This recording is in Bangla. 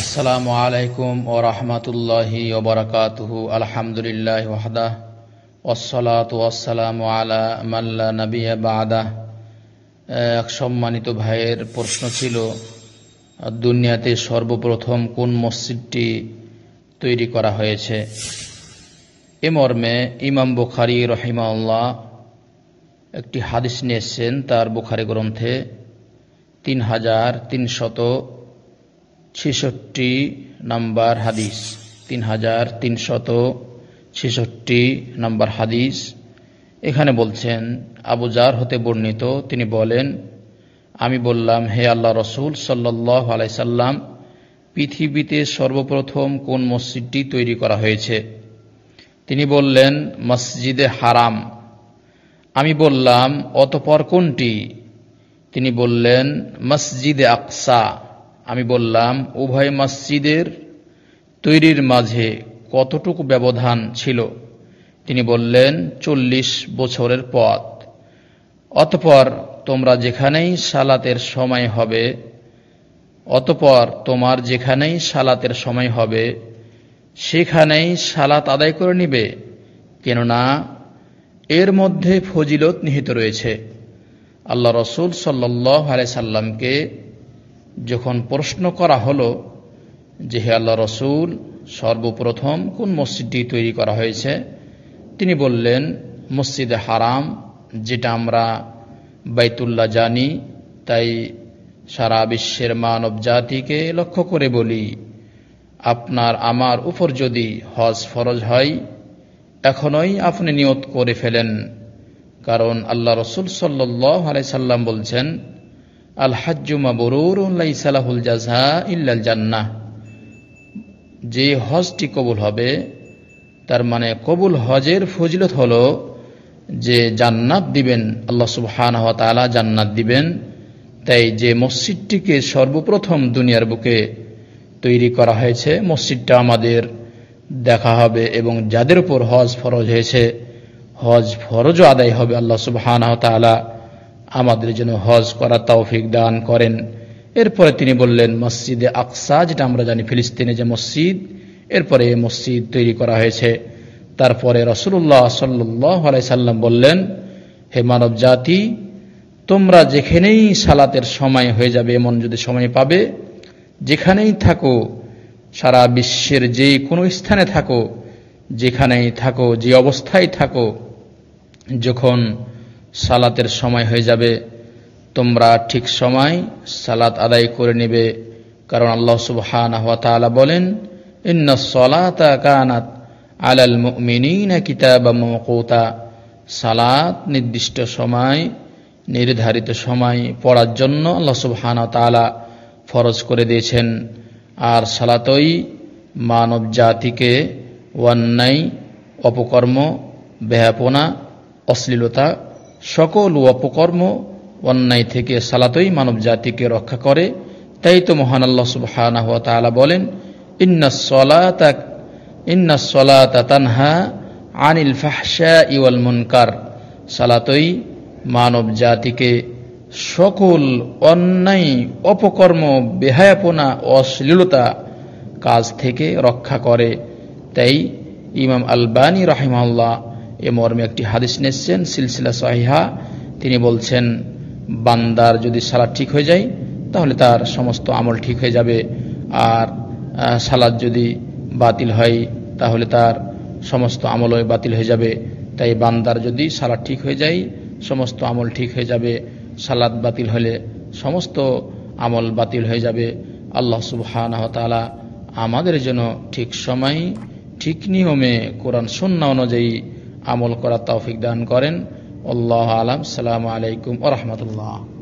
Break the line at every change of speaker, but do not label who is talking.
আসসালামু আলাইকুম ও রহমতুল্লাহি ওবরাকাতুহু আলহামদুলিল্লাহ ওয়াহদা ওসলাত ওয়াসালাম আলা মাল্লা নবিয়া বাদা এক সম্মানিত ভাইয়ের প্রশ্ন ছিল দুনিয়াতে সর্বপ্রথম কোন মসজিদটি তৈরি করা হয়েছে এ মর্মে ইমাম বুখারি রহিমাউল্লাহ একটি হাদিস নিয়েছেন তার বুখারি গ্রন্থে তিন হাজার তিনশত ছেষট্টি নাম্বার হাদিস তিন হাজার তিনশত ছেষট্টি নাম্বার হাদিস এখানে বলছেন আবু জার হতে বর্ণিত তিনি বলেন আমি বললাম হে আল্লাহ রসুল সাল্লাহ আলাইসাল্লাম পৃথিবীতে সর্বপ্রথম কোন মসজিদটি তৈরি করা হয়েছে তিনি বললেন মসজিদে হারাম আমি বললাম অতপর কোনটি তিনি বললেন মসজিদে আকসা আমি বললাম উভয় মসজিদের তৈরির মাঝে কতটুকু ব্যবধান ছিল তিনি বললেন চল্লিশ বছরের পথ অতপর তোমরা যেখানেই সালাতের সময় হবে অতপর তোমার যেখানেই সালাতের সময় হবে সেখানেই সালাত আদায় করে নিবে কেননা এর মধ্যে ফজিলত নিহিত রয়েছে আল্লাহ রসুল সাল্লাহ আলাই সাল্লামকে যখন প্রশ্ন করা হলো যে হে আল্লাহ রসুল সর্বপ্রথম কোন মসজিদটি তৈরি করা হয়েছে তিনি বললেন মসজিদে হারাম যেটা আমরা বাইতুল্লাহ জানি তাই সারা বিশ্বের মানব জাতিকে লক্ষ্য করে বলি আপনার আমার উপর যদি হজ ফরজ হয় এখনই আপনি নিয়ত করে ফেলেন কারণ আল্লাহ রসুল সাল্লাহ আলাই সাল্লাম বলছেন ইল্লাল জান্নাহ যে হজটি কবুল হবে তার মানে কবুল হজের ফজিলত হলো যে জান্নাত দিবেন আল্লাহ সুহান জান্নাত দিবেন তাই যে মসজিদটিকে সর্বপ্রথম দুনিয়ার বুকে তৈরি করা হয়েছে মসজিদটা আমাদের দেখা হবে এবং যাদের উপর হজ ফরজ হয়েছে হজ ফরজও আদায় হবে আল্লাহ সুবাহ তালা আমাদের যেন হজ করা তৌফিক দান করেন এরপরে তিনি বললেন মসজিদে আকসা যেটা আমরা জানি ফিলিস্তিনে যে মসজিদ এরপরে মসজিদ তৈরি করা হয়েছে তারপরে রসুল্লাহ সাল্লাই সাল্লাম বললেন হে মানব জাতি তোমরা যেখানেই সালাতের সময় হয়ে যাবে এমন যদি সময় পাবে যেখানেই থাকো সারা বিশ্বের যে কোনো স্থানে থাকো যেখানেই থাকো যে অবস্থায় থাকো যখন সালাতের সময় হয়ে যাবে তোমরা ঠিক সময় সালাত আদায় করে নেবে কারণ আল্লাহ সুবহান তাআলা বলেন সালাত নির্দিষ্ট সময় নির্ধারিত সময় পড়ার জন্য আল্লাহ সুবহান তাআলা ফরজ করে দিয়েছেন আর সালাতই মানব জাতিকে অন্যায় অপকর্ম ব্যাপনা অশ্লীলতা সকল অপকর্ম অন্যায় থেকে সালাতই মানব জাতিকে রক্ষা করে তাই তো মহান আল্লাহ সুবহানাহ তাআলা বলেন ইন্না সলাতা ইন্না সলাতা তানহা আনিল ফাহশা ইওয়াল মুনকার সালাতই মানব জাতিকে সকল অন্যায় অপকর্ম বেহায়াপনা অশ্লীলতা কাজ থেকে রক্ষা করে তাই ইমাম আলবানী রহিমাল্লাহ এ মর্মে একটি হাদিস নিচ্ছেন সিলসিলা সাহিহা তিনি বলছেন বান্দার যদি সালাদ ঠিক হয়ে যায় তাহলে তার সমস্ত আমল ঠিক হয়ে যাবে আর সালাদ যদি বাতিল হয় তাহলে তার সমস্ত আমলই বাতিল হয়ে যাবে তাই বান্দার যদি সালাদ ঠিক হয়ে যায় সমস্ত আমল ঠিক হয়ে যাবে সালাদ বাতিল হলে সমস্ত আমল বাতিল হয়ে যাবে আল্লাহ সুবাহ আমাদের জন্য ঠিক সময় ঠিক নিয়মে কোরআন শূন্য অনুযায়ী আমল করার তৌফিক দান করেন আল্লাহ আলাম সালামু আলাইকুম ও